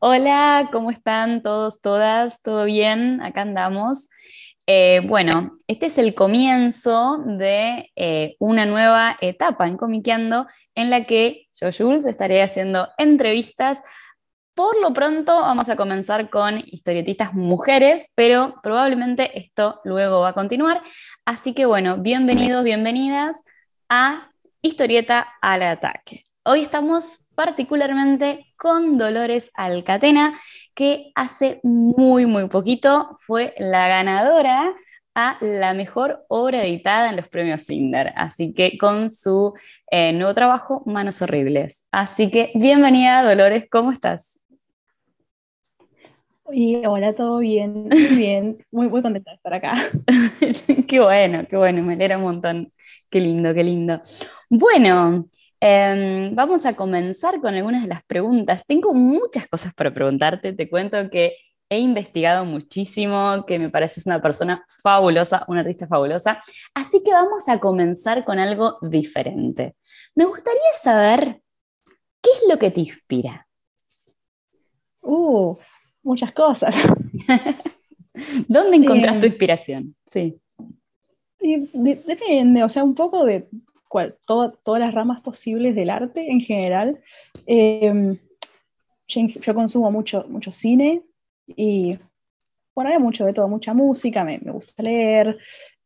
Hola, ¿cómo están todos, todas? ¿Todo bien? Acá andamos. Eh, bueno, este es el comienzo de eh, una nueva etapa en Comiqueando en la que yo, Jules, estaré haciendo entrevistas. Por lo pronto vamos a comenzar con historietistas mujeres, pero probablemente esto luego va a continuar. Así que bueno, bienvenidos, bienvenidas a Historieta al Ataque. Hoy estamos particularmente con Dolores Alcatena, que hace muy, muy poquito fue la ganadora a la mejor obra editada en los premios Cinder, así que con su eh, nuevo trabajo, Manos Horribles. Así que bienvenida Dolores, ¿cómo estás? Y hola, todo bien, bien, muy, muy contenta de estar acá. qué bueno, qué bueno, me alegra un montón, qué lindo, qué lindo. Bueno, Em, vamos a comenzar con algunas de las preguntas. Tengo muchas cosas para preguntarte. Te cuento que he investigado muchísimo, que me pareces una persona fabulosa, una artista fabulosa. Así que vamos a comenzar con algo diferente. Me gustaría saber qué es lo que te inspira. Uh, muchas cosas. ¿Dónde encontrás tu eh, inspiración? Sí. depende, o sea, un poco de cual, todas las ramas posibles del arte en general. Em, yo, consumo mucho, mucho cine y, bueno, hay mucho de todo, mucha música, me, me gusta leer.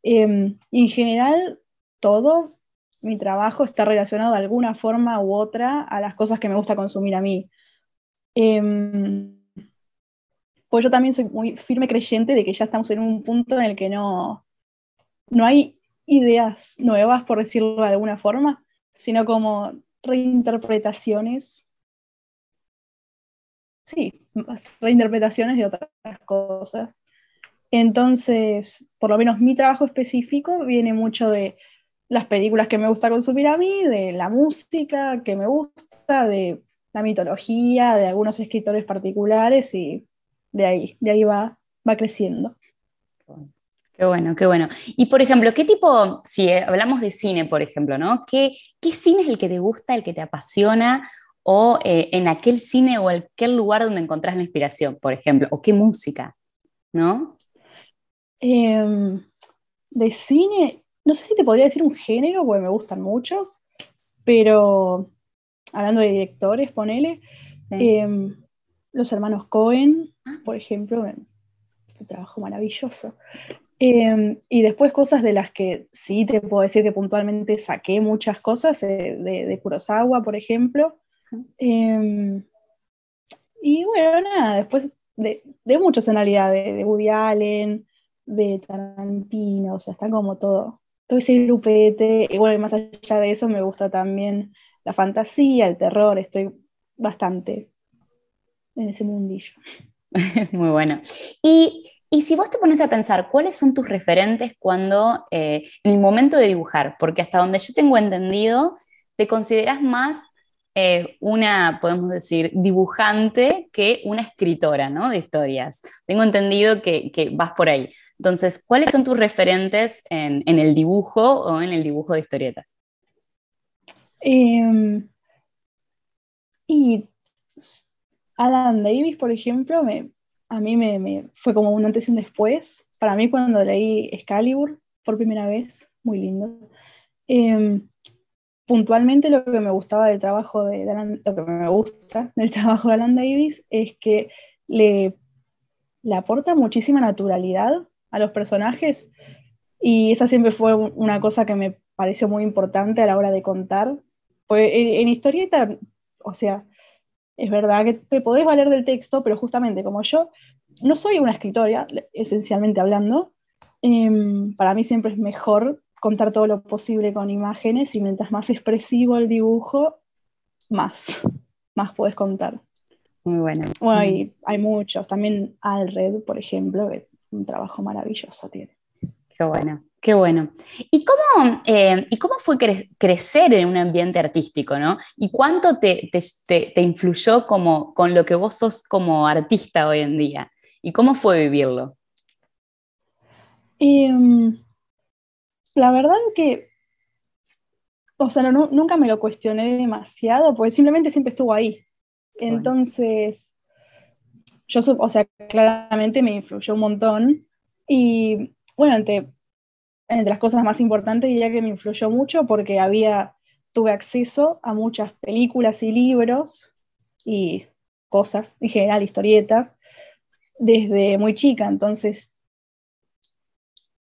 Em, en general, todo mi trabajo está relacionado de alguna forma u otra a las cosas que me gusta consumir a mí. Em, pues yo también soy muy firme creyente de que ya estamos en un punto en el que no, no hay ideas nuevas, por decirlo de alguna forma, sino como reinterpretaciones. Sí, reinterpretaciones de otras cosas. Entonces, por lo menos mi trabajo específico viene mucho de las películas que me gusta consumir a mí, de la música que me gusta, de la mitología, de algunos escritores particulares y de ahí, de ahí va, va creciendo. Qué bueno, qué bueno. Y por ejemplo, ¿qué tipo, si eh, hablamos de cine, por ejemplo, ¿no? ¿Qué, cine es el que te gusta, el que te apasiona? O eh, en aquel cine o aquel lugar donde encontrás la inspiración, por ejemplo, o qué música, ¿no? Em, de cine, no sé si te podría decir un género, porque me gustan muchos, pero hablando de directores, ponele, em, los hermanos Cohen, ah. por ejemplo, un trabajo maravilloso. Em, y después cosas de las que sí te puedo decir que puntualmente saqué muchas cosas, eh, de, de, Kurosawa, por ejemplo. Em, y bueno, nada, después de, de muchos en de, Woody Allen, de Tarantino, o sea, está como todo, todo ese grupete. Y bueno, más allá de eso me gusta también la fantasía, el terror, estoy bastante en ese mundillo. Muy bueno. Y y si vos te pones a pensar, ¿cuáles son tus referentes cuando, eh, en el momento de dibujar? Porque hasta donde yo tengo entendido, te consideras más eh, una, podemos decir, dibujante que una escritora ¿no? de historias. Tengo entendido que, vas por ahí. Entonces, ¿cuáles son tus referentes en, el dibujo o en el dibujo de historietas? Em, y Alan Davis, por ejemplo, me, a mí me, fue como un antes y un después. Para mí cuando leí Excalibur por primera vez, muy lindo. Em, puntualmente lo que me gustaba del trabajo de, Alan, que me gusta del trabajo de Alan Davis es que le, le aporta muchísima naturalidad a los personajes y esa siempre fue una cosa que me pareció muy importante a la hora de contar. en, en historieta, o sea, es verdad que te podés valer del texto, pero justamente como yo no soy una escritora, esencialmente hablando, em, para mí siempre es mejor contar todo lo posible con imágenes y mientras más expresivo el dibujo, más, más puedes contar. Muy bueno. Bueno, hay muchos, también Alred, por ejemplo, un trabajo maravilloso tiene. Qué bueno. Qué bueno. ¿Y cómo, eh, ¿y cómo fue crecer en un ambiente artístico, no? ¿Y cuánto te, influyó como, con lo que vos sos como artista hoy en día? ¿Y cómo fue vivirlo? Em, la verdad que, o sea, nunca me lo cuestioné demasiado, porque simplemente siempre estuvo ahí. Entonces, yo, o sea, claramente me influyó un montón. Y bueno, te entre las cosas más importantes diría que me influyó mucho porque había, tuve acceso a muchas películas y libros y cosas, en general historietas, desde muy chica. Entonces,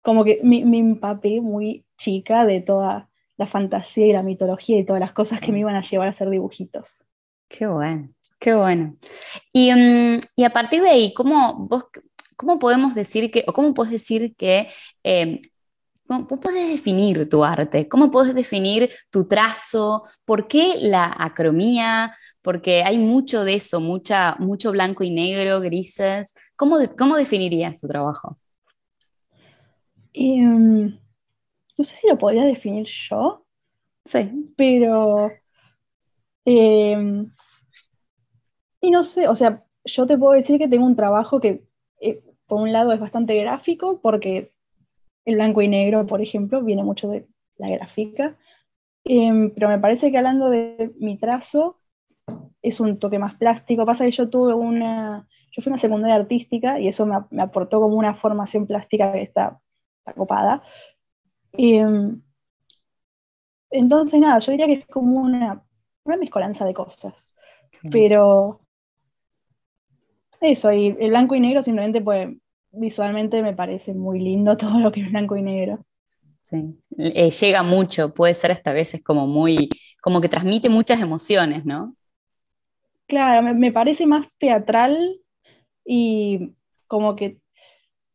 como que me, empapé muy chica de toda la fantasía y la mitología y todas las cosas que me iban a llevar a hacer dibujitos. Qué bueno, qué bueno. Y, mm, a partir de ahí, ¿cómo, ¿cómo podemos decir que, o cómo puedes decir que em, ¿Cómo puedes definir tu arte? ¿Cómo puedes definir tu trazo? ¿Por qué la acromía? Porque hay mucho de eso, mucha, mucho blanco y negro, grises. ¿Cómo, cómo definirías tu trabajo? Em, no sé si lo podría definir yo. Sí. Pero. Em, y no sé, o sea, yo te puedo decir que tengo un trabajo que, eh, por un lado, es bastante gráfico, porque el blanco y negro, por ejemplo, viene mucho de la gráfica. Em, pero me parece que hablando de mi trazo, es un toque más plástico. Pasa que yo tuve una, yo fui una secundaria artística y eso me, aportó como una formación plástica que está, acopada, em, entonces, nada, yo diría que es como una, una mezcolanza de cosas. Pero eso, y el blanco y negro simplemente puede visualmente me parece muy lindo todo lo que es blanco y negro. Sí, eh, llega mucho, puede ser hasta a veces como muy, como que transmite muchas emociones, ¿no? Claro, me parece más teatral y como que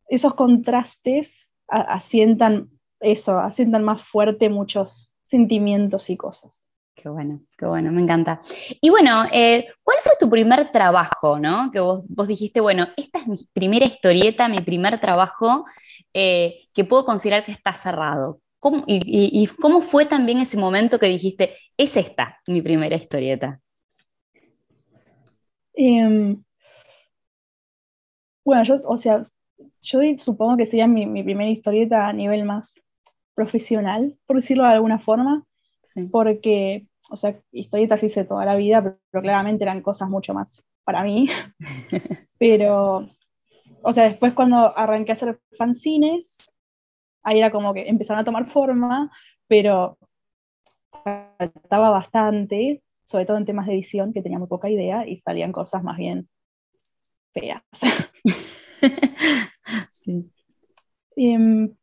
esos contrastes asientan eso, asientan más fuerte muchos sentimientos y cosas. Qué bueno, qué bueno, me encanta. Y bueno, eh, ¿cuál fue tu primer trabajo, no? Que vos, dijiste, bueno, esta es mi primera historieta, mi primer trabajo eh, que puedo considerar que está cerrado. y, cómo fue también ese momento que dijiste, es esta mi primera historieta? Em, bueno, yo, o sea, yo supongo que sería mi primera historieta a nivel más profesional, por decirlo de alguna forma porque, o sea, historietas hice toda la vida, pero, claramente eran cosas mucho más para mí. pero, o sea, después cuando arranqué a hacer fanzines, ahí era como que empezaron a tomar forma, pero faltaba bastante, sobre todo en temas de edición, que tenía muy poca idea y salían cosas más bien feas. sí. Em,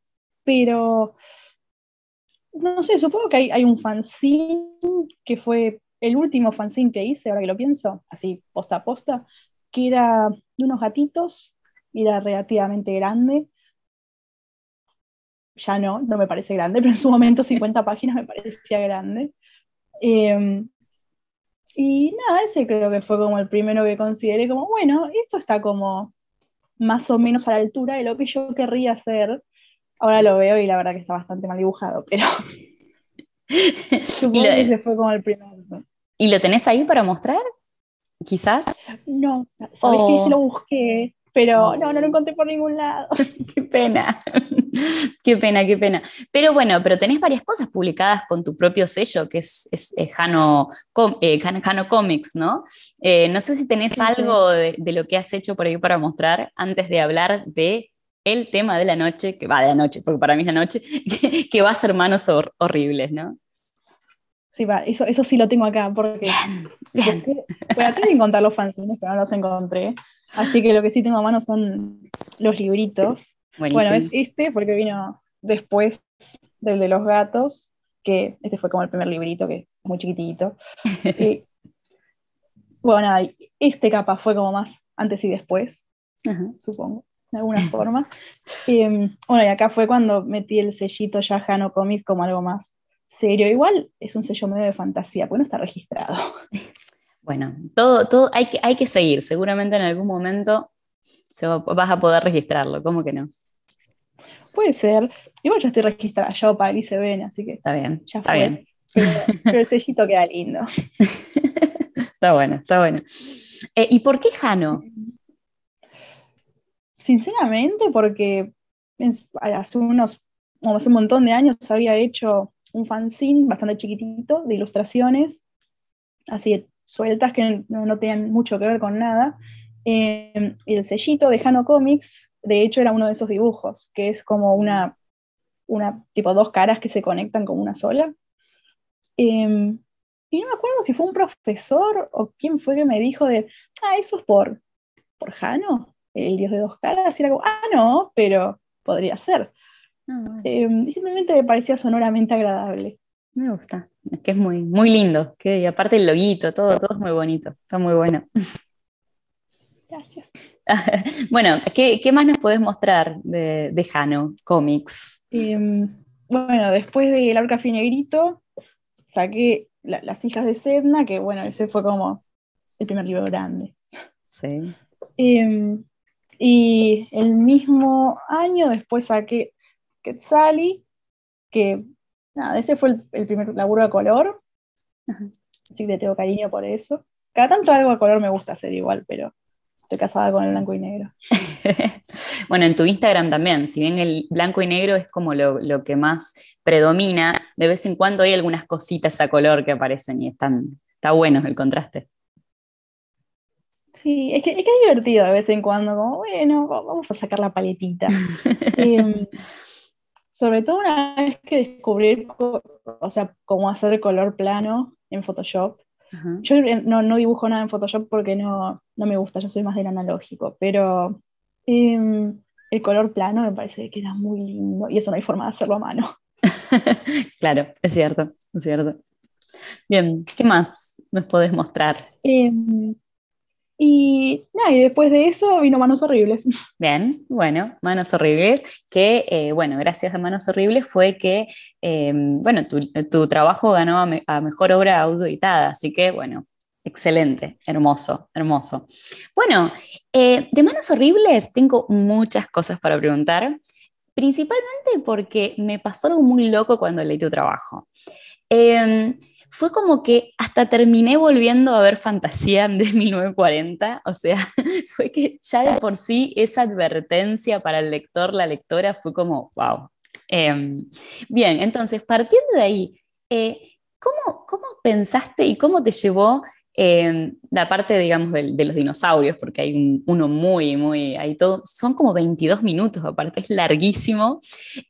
pero no sé, supongo que hay, un fanzine que fue el último fanzine que hice, ahora que lo pienso, así posta a posta, que era de unos gatitos, era relativamente grande. Ya no, no me parece grande, pero en su momento 50 páginas me parecía grande. Em, y nada, ese creo que fue como el primero que consideré como, bueno, esto está como más o menos a la altura de lo que yo querría hacer Ahora lo veo y la verdad que está bastante mal dibujado, pero supongo que se fue como el primer. ¿Y lo tenés ahí para mostrar? Quizás. No, sabés que se lo oh. busqué, pero no, no lo encontré por ningún lado. qué pena, qué pena, qué pena. Pero bueno, pero tenés varias cosas publicadas con tu propio sello, que es, es, eh, Jano, Comics, ¿no? Eh, no sé si tenés algo de, lo que has hecho por ahí para mostrar antes de hablar de el tema de la noche, que va de la noche, porque para mí es la noche, que, va a ser manos horribles, ¿no? Sí, va, eso, eso sí lo tengo acá, porque voy a encontrar los fanzines, pero no los encontré. Así que lo que sí tengo a mano son los libritos. Bueno, es este, porque vino después del de los gatos, que este fue como el primer librito, que es muy chiquitito. Eh, bueno, este capa fue como más antes y después, supongo de alguna forma. Em, bueno, y acá fue cuando metí el sellito ya Jano Comics como algo más serio. Igual es un sello medio de fantasía, porque no está registrado. Bueno, todo, todo hay, que, hay que seguir. Seguramente en algún momento vas a poder registrarlo, ¿cómo que no? Puede ser. Igual ya estoy registrada, yo para se ven, así que. Está bien. Ya está fue. bien. Pero, el sellito queda lindo. está bueno, está bueno. Eh, ¿Y por qué Jano? Sinceramente, porque hace unos, hace un montón de años había hecho un fanzine bastante chiquitito de ilustraciones, así sueltas que no, tenían mucho que ver con nada. Em, el sellito de Hano Comics, de hecho, era uno de esos dibujos, que es como una, una tipo dos caras que se conectan con una sola. Em, y no me acuerdo si fue un profesor o quién fue que me dijo de, ah, eso es por, por el dios de dos caras, y era como, ah, no, pero podría ser. Ah, em, y simplemente me parecía sonoramente agradable. Me gusta, es que es muy, muy lindo, que, y aparte el loguito, todo, todo es muy bonito, está muy bueno. Gracias. bueno, ¿qué, más nos puedes mostrar de, de Jano Comics? Em, bueno, después de el Orca Finegrito, saqué Las hijas de Sedna, que bueno, ese fue como el primer libro grande. Sí. Em, y el mismo año después saqué Quetzali, que nada, ese fue el, primer laburo a color. Así que tengo cariño por eso. Cada tanto algo a color me gusta hacer igual, pero estoy casada con el blanco y negro. bueno, en tu Instagram también, si bien el blanco y negro es como lo, lo, que más predomina, de vez en cuando hay algunas cositas a color que aparecen y están, está bueno el contraste. Sí, es que, es divertido de vez en cuando, como, bueno, vamos a sacar la paletita. Em, sobre todo una vez que descubrí, o sea, cómo hacer color plano en Photoshop. Yo eh, no, dibujo nada en Photoshop porque no, no me gusta, yo soy más del analógico, pero em, el color plano me parece que queda muy lindo y eso no hay forma de hacerlo a mano. claro, es cierto, es cierto. Bien, ¿qué más nos podés mostrar? Eh, y, después de eso vino Manos Horribles. Bien, bueno, Manos Horribles, que eh, bueno, gracias a Manos Horribles fue que, em, bueno, tu, trabajo ganó a, Mejor Obra Editada, así que bueno, excelente, hermoso, hermoso. Bueno, eh, de Manos Horribles tengo muchas cosas para preguntar, principalmente porque me pasó algo muy loco cuando leí tu trabajo. Em, fue como que hasta terminé volviendo a ver fantasía de 1940, o sea, fue que ya de por sí esa advertencia para el lector, la lectora, fue como, wow. Em, bien, entonces, partiendo de ahí, eh, ¿cómo, ¿cómo pensaste y cómo te llevó la em, parte, digamos, de, los dinosaurios, porque hay uno muy, muy, hay todo, son como 22 minutos, aparte es larguísimo,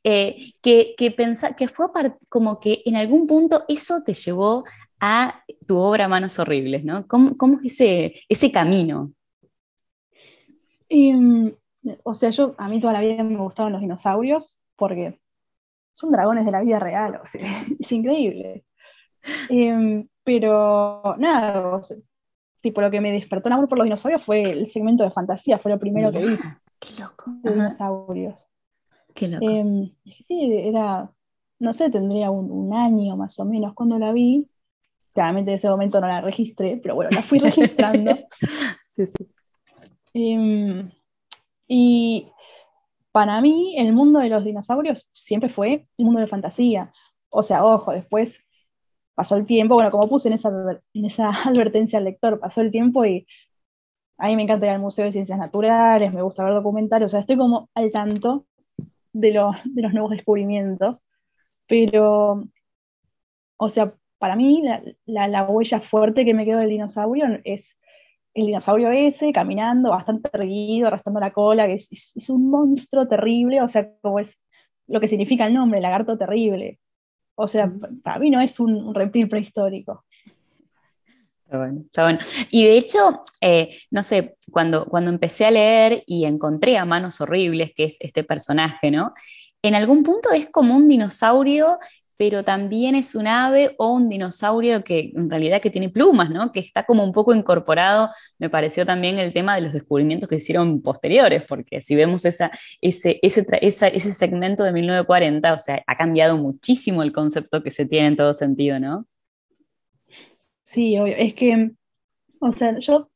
eh, que, pensa, que fue como que en algún punto eso te llevó a tu obra Manos Horribles, ¿no? ¿Cómo, es ese, camino? Em, o sea, yo, a mí toda la vida me gustaron los dinosaurios, porque son dragones de la vida real, es increíble. Em, pero nada, tipo lo que me despertó el amor por los dinosaurios fue el segmento de fantasía, fue lo primero que vi. Qué loco. Los dinosaurios. Qué loco. Em, sí, era, no sé, tendría un, año más o menos cuando la vi. Claramente en ese momento no la registré, pero bueno, la fui registrando. sí, sí. Em, y para mí el mundo de los dinosaurios siempre fue un mundo de fantasía. O sea, ojo, después pasó el tiempo, bueno, como puse en esa, en esa advertencia al lector, pasó el tiempo y a mí me encanta ir al Museo de Ciencias Naturales, me gusta ver documentales, o sea, estoy como al tanto de, los nuevos descubrimientos, pero, o sea, para mí la, huella fuerte que me quedó del dinosaurio es el dinosaurio ese caminando bastante erguido, arrastrando la cola, que es, un monstruo terrible, o sea, como es lo que significa el nombre, lagarto terrible. O sea, para mí no es un reptil prehistórico. Está bueno, está bueno. Y de hecho, eh, no sé, cuando, cuando empecé a leer y encontré a Manos Horribles, que es este personaje, ¿no? En algún punto es como un dinosaurio pero también es un ave o un dinosaurio que en realidad que tiene plumas, ¿no? Que está como un poco incorporado, me pareció también el tema de los descubrimientos que hicieron posteriores, porque si vemos esa, ese, segmento de 1940, o sea, ha cambiado muchísimo el concepto que se tiene en todo sentido, ¿no? Sí, es que, o sea, yo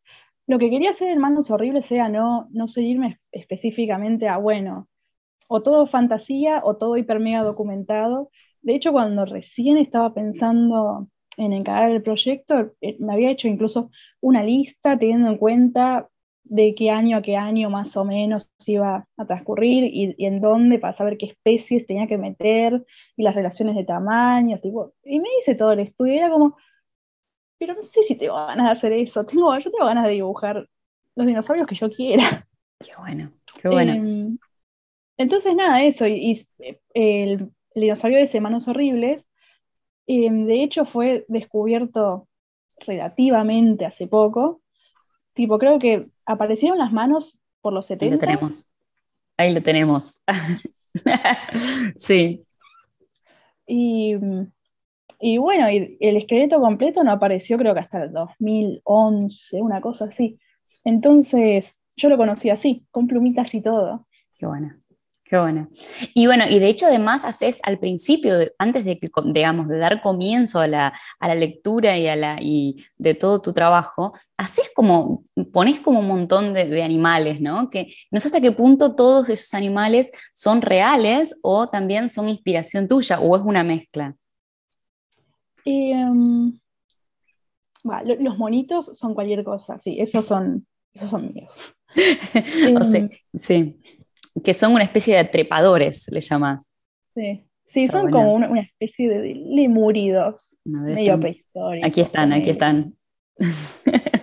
lo que quería hacer en Manos Horribles era no, no seguirme específicamente a, bueno, o todo fantasía o todo hiper documentado, de hecho, cuando recién estaba pensando en encarar el proyecto, eh, me había hecho incluso una lista teniendo en cuenta de qué año a qué año más o menos iba a transcurrir y, en dónde para saber qué especies tenía que meter y las relaciones de tamaño y me hice todo el estudio era como, pero no sé si te van a hacer eso. yo tengo ganas de dibujar los dinosaurios que yo quiera. Qué bueno, qué bueno. Em, entonces, nada, eso. y eh, el el dinosaurio de Manos Horribles. Em, de hecho, fue descubierto relativamente hace poco. Tipo, creo que aparecieron las manos por los 70. Ahí lo tenemos. Ahí lo tenemos. sí. Y, em, bueno, el esqueleto completo no apareció creo que hasta el 2011, una cosa así. Entonces, yo lo conocí así, con plumitas y todo. Qué bueno. Qué bueno. Y bueno, y de hecho además haces al principio, antes de que, digamos, de dar comienzo a la, lectura y, la, de todo tu trabajo, haces como, pones como un montón de, animales, ¿no? Que no sé hasta qué punto todos esos animales son reales o también son inspiración tuya o es una mezcla. Em, los monitos son cualquier cosa, sí, esos son, esos son míos. No em, sí que son una especie de trepadores, le llamás. Sí, sí son como una, especie de limuridos, medio Aquí están, aquí están.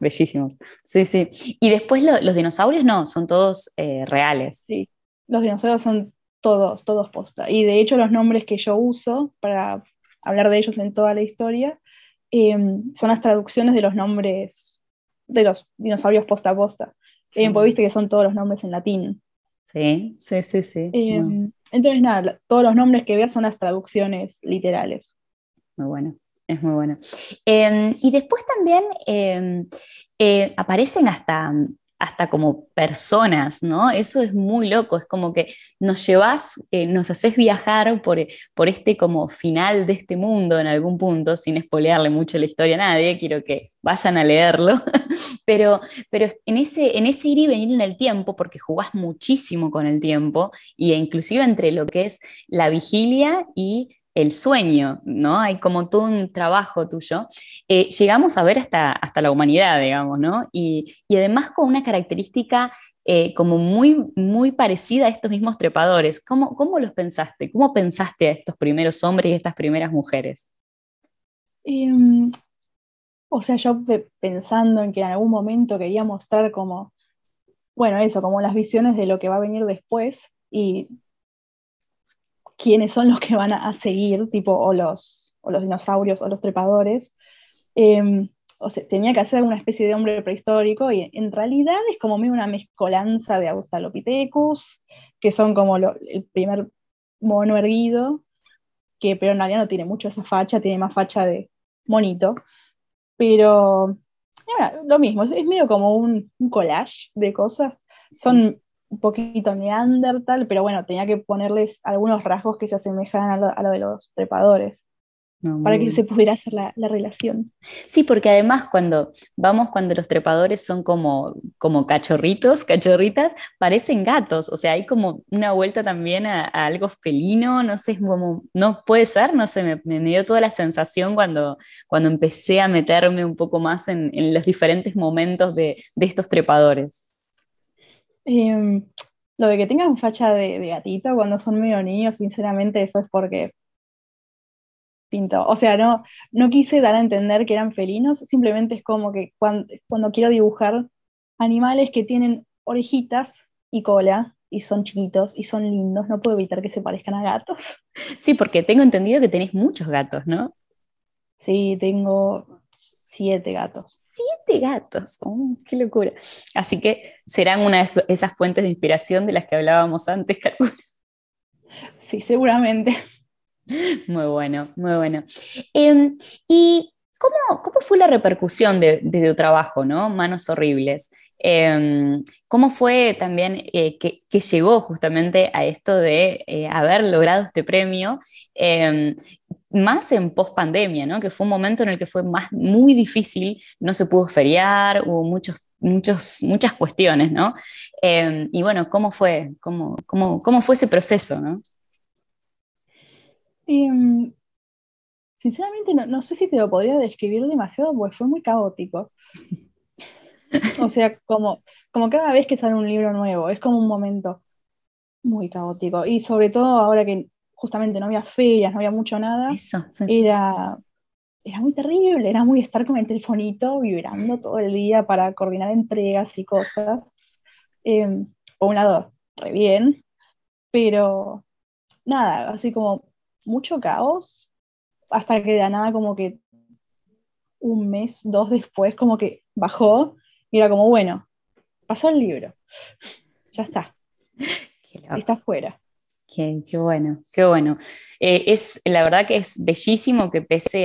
Bellísimos. Sí, sí. Y después los dinosaurios no, son todos eh, reales. Sí, los dinosaurios son todos, todos posta. Y de hecho los nombres que yo uso para hablar de ellos en toda la historia eh, son las traducciones de los nombres de los dinosaurios posta a posta eh, viste que son todos los nombres en latín. Sí, sí, sí, sí. Eh, entonces, nada, todos los nombres que veas son las traducciones literales. Muy bueno, es muy bueno. Em, y después también em, eh, aparecen hasta hasta como personas, ¿no? Eso es muy loco, es como que nos llevas, eh, nos haces viajar por, por este como final de este mundo en algún punto, sin espolearle mucho la historia a nadie, quiero que vayan a leerlo, pero, pero en, ese, en ese ir y venir en el tiempo, porque jugás muchísimo con el tiempo, e inclusive entre lo que es la vigilia y el sueño, ¿no? Hay como todo un trabajo tuyo. Eh, llegamos a ver hasta, hasta la humanidad, digamos, ¿no? Y, además con una característica eh, como muy, muy parecida a estos mismos trepadores. ¿Cómo, ¿Cómo los pensaste? ¿Cómo pensaste a estos primeros hombres y estas primeras mujeres? Em, o sea, yo pensando en que en algún momento quería mostrar como, bueno, eso, como las visiones de lo que va a venir después y quiénes son los que van a, seguir, tipo, o los, los dinosaurios o los trepadores. Em, o sea, tenía que hacer alguna especie de hombre prehistórico y en realidad es como una mezcolanza de Australopithecus, que son como el primer mono erguido, que pero en realidad no tiene mucho esa facha, tiene más facha de monito, pero lo mismo, es medio como un, un collage de cosas, son un poquito neandertal, pero bueno, tenía que ponerles algunos rasgos que se asemejan a lo, de los trepadores. Ah, para que se pudiera hacer la, relación. Sí, porque además cuando vamos, cuando los trepadores son como, como cachorritos, cachorritas, parecen gatos, o sea, hay como una vuelta también a, algo felino, no sé, como, no puede ser, no sé, me, me, dio toda la sensación cuando, cuando empecé a meterme un poco más en, en los diferentes momentos de, de estos trepadores. Em, lo de que tengan facha de, gatito cuando son medio niños, sinceramente, eso es porque pinto. O sea, no, no quise dar a entender que eran felinos, simplemente es como que cuando, quiero dibujar animales que tienen orejitas y cola, y son chiquitos y son lindos, no puedo evitar que se parezcan a gatos. Sí, porque tengo entendido que tenés muchos gatos, ¿no? Sí, tengo siete gatos siete gatos. Oh, ¡Qué locura! Así que serán una de esas fuentes de inspiración de las que hablábamos antes, calculo. Sí, seguramente. Muy bueno, muy bueno. Em, ¿Y cómo, cómo, fue la repercusión de, tu trabajo, ¿no? Manos Horribles. Em, ¿Cómo fue también eh, que, que, llegó justamente a esto de eh, haber logrado este premio? Em, más en post pandemia, ¿no? que fue un momento en el que fue más, muy difícil, no se pudo feriar, hubo muchos, muchos, muchas cuestiones, ¿no? Em, y bueno, ¿cómo fue, cómo, cómo, cómo fue ese proceso? ¿no? Em, sinceramente, no, sé si te lo podría describir demasiado, porque fue muy caótico. o sea, como, como cada vez que sale un libro nuevo, es como un momento muy caótico. Y sobre todo ahora que justamente no había ferias, no había mucho nada, era, era muy terrible, era muy estar con el telefonito vibrando todo el día para coordinar entregas y cosas. Em, por un lado, re bien, pero nada, así como mucho caos, hasta que de nada como que un mes, dos después, como que bajó y era como, bueno, pasó el libro, ya está, está fuera. Qué, bueno, qué bueno. Eh, es, la verdad que es bellísimo que pese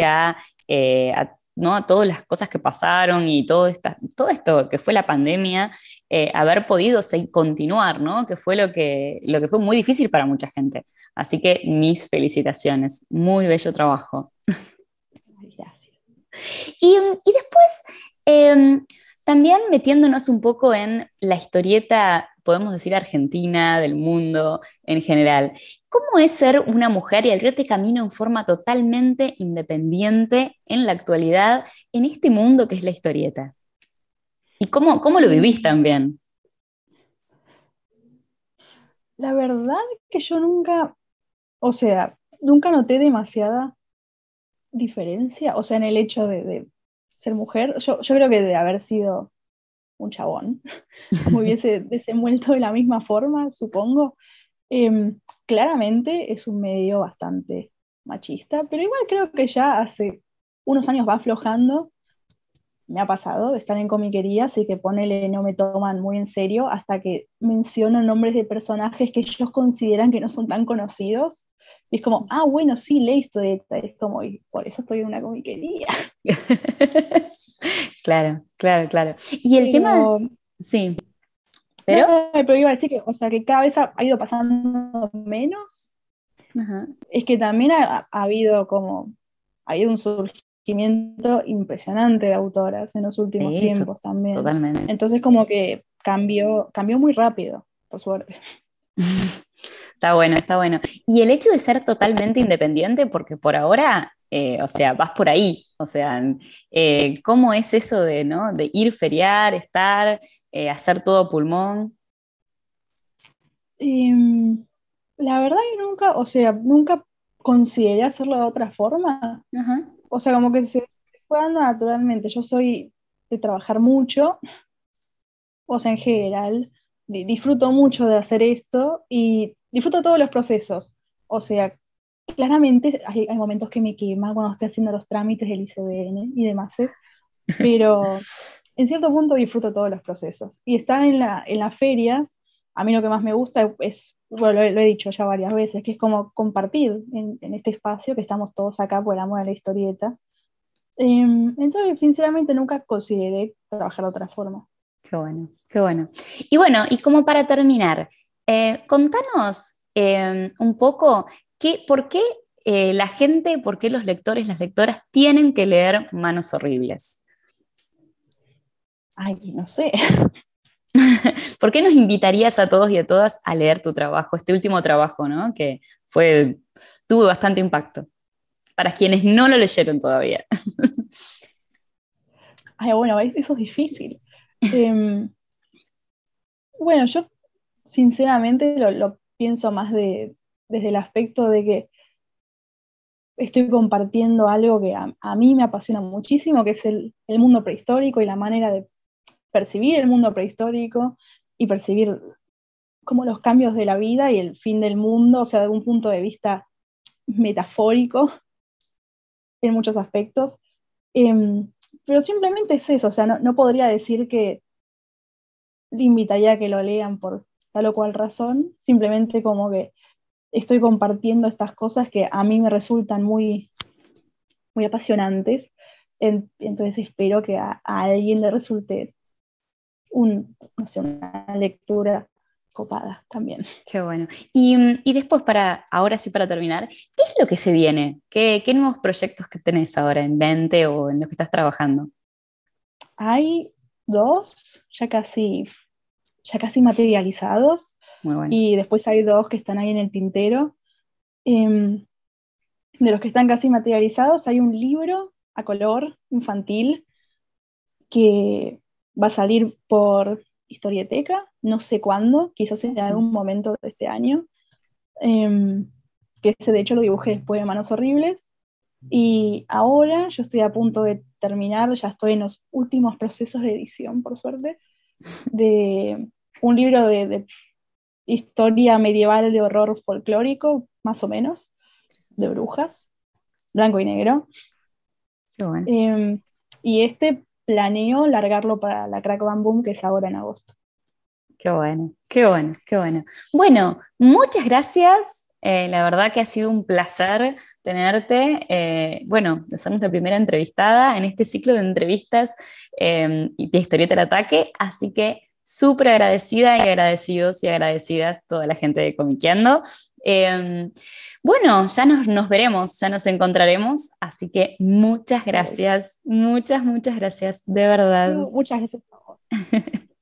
eh, a, ¿no? a todas las cosas que pasaron y todo, esta, todo esto que fue la pandemia, eh, haber podido continuar, que fue lo que, lo que fue muy difícil para mucha gente. Así que mis felicitaciones, muy bello trabajo. Gracias. Y, em, y después, em, también metiéndonos un poco en la historieta podemos decir argentina, del mundo en general. ¿Cómo es ser una mujer y abrirte camino en forma totalmente independiente en la actualidad, en este mundo que es la historieta? ¿Y cómo, cómo lo vivís también? La verdad que yo nunca, o sea, nunca noté demasiada diferencia, o sea, en el hecho de, ser mujer, yo, yo creo que de haber sido un chabón me hubiese desenvuelto de la misma forma, supongo. Em, claramente es un medio bastante machista, pero igual creo que ya hace unos años va aflojando. Me ha pasado están en comiquerías y que ponele no me toman muy en serio hasta que menciono nombres de personajes que ellos consideran que no son tan conocidos. Y es como, ah, bueno, sí, leí esto de esta. Es como, y por eso estoy en una comiquería. Claro, claro, claro. Y el tema... sí. Pero... pero iba a decir que, o sea, que cada vez ha, ido pasando menos. Es que también ha, habido como, ha habido un surgimiento impresionante de autoras en los últimos tiempos también. Totalmente. Entonces como que cambió, cambió muy rápido, por suerte. Está bueno, está bueno. Y el hecho de ser totalmente independiente, porque por ahora eh, o sea, vas por ahí. O sea, eh, ¿cómo es eso de, ¿no? de ir, feriar, estar, eh, hacer todo pulmón? Em, la verdad que nunca, o sea, nunca consideré hacerlo de otra forma. O sea, como que se fue dando naturalmente. Yo soy de trabajar mucho, o sea, en general, disfruto mucho de hacer esto y disfruto todos los procesos. O sea, claramente hay, momentos que me quema cuando estoy haciendo los trámites del ICBN y demás, pero en cierto punto disfruto todos los procesos. Y estar en, la, en las ferias, a mí lo que más me gusta es, bueno, lo, he dicho ya varias veces, que es como compartir en, este espacio que estamos todos acá por el amor a la historieta. Em, entonces, sinceramente, nunca consideré trabajar de otra forma. Qué bueno, qué bueno. Y bueno, y como para terminar, eh, contanos em, un poco ¿Por qué eh, la gente, por qué los lectores, las lectoras tienen que leer Manos Horribles? Ay, no sé. ¿Por qué nos invitarías a todos y a todas a leer tu trabajo, este último trabajo, ¿no? Que fue, tuvo bastante impacto para quienes no lo leyeron todavía. Ay, bueno, eso es difícil. Em, bueno, yo sinceramente lo pienso más de, desde el aspecto de que estoy compartiendo algo que a, mí me apasiona muchísimo, que es el, mundo prehistórico y la manera de percibir el mundo prehistórico y percibir como los cambios de la vida y el fin del mundo, o sea, de un punto de vista metafórico en muchos aspectos. Em, pero simplemente es eso, o sea, no, no podría decir que le invitaría a que lo lean por tal o cual razón, simplemente como que estoy compartiendo estas cosas que a mí me resultan muy, muy apasionantes. entonces espero que a, alguien le resulte una lectura copada también. Qué bueno. Y, después, para, ahora sí para terminar, ¿qué es lo que se viene? ¿Qué, nuevos proyectos que tenés ahora en mente o en los que estás trabajando? Hay dos ya casi, ya casi materializados. Y después hay dos que están ahí en el tintero. Em, de los que están casi materializados, hay un libro a color infantil que va a salir por historieteca, no sé cuándo, quizás en algún momento de este año, em, que ese de hecho lo dibujé después de Manos Horribles. Y ahora yo estoy a punto de terminar, ya estoy en los últimos procesos de edición, por suerte, de un libro de historia medieval de horror folclórico, más o menos, de brujas, blanco y negro. Em, y este planeo largarlo para la Crack Bam Boom, que es ahora en agosto. Qué bueno, qué bueno, qué bueno. Bueno, muchas gracias. Eh, la verdad que ha sido un placer tenerte. Eh, bueno, es nuestra primera entrevistada en este ciclo de entrevistas em, Y de Historieta del Ataque, así que súper agradecida y agradecidos y agradecidas toda la gente de Comiqueando. Em, bueno, ya nos, nos, veremos, ya nos encontraremos, así que muchas gracias, muchas, muchas gracias, de verdad. Muchas gracias a vos.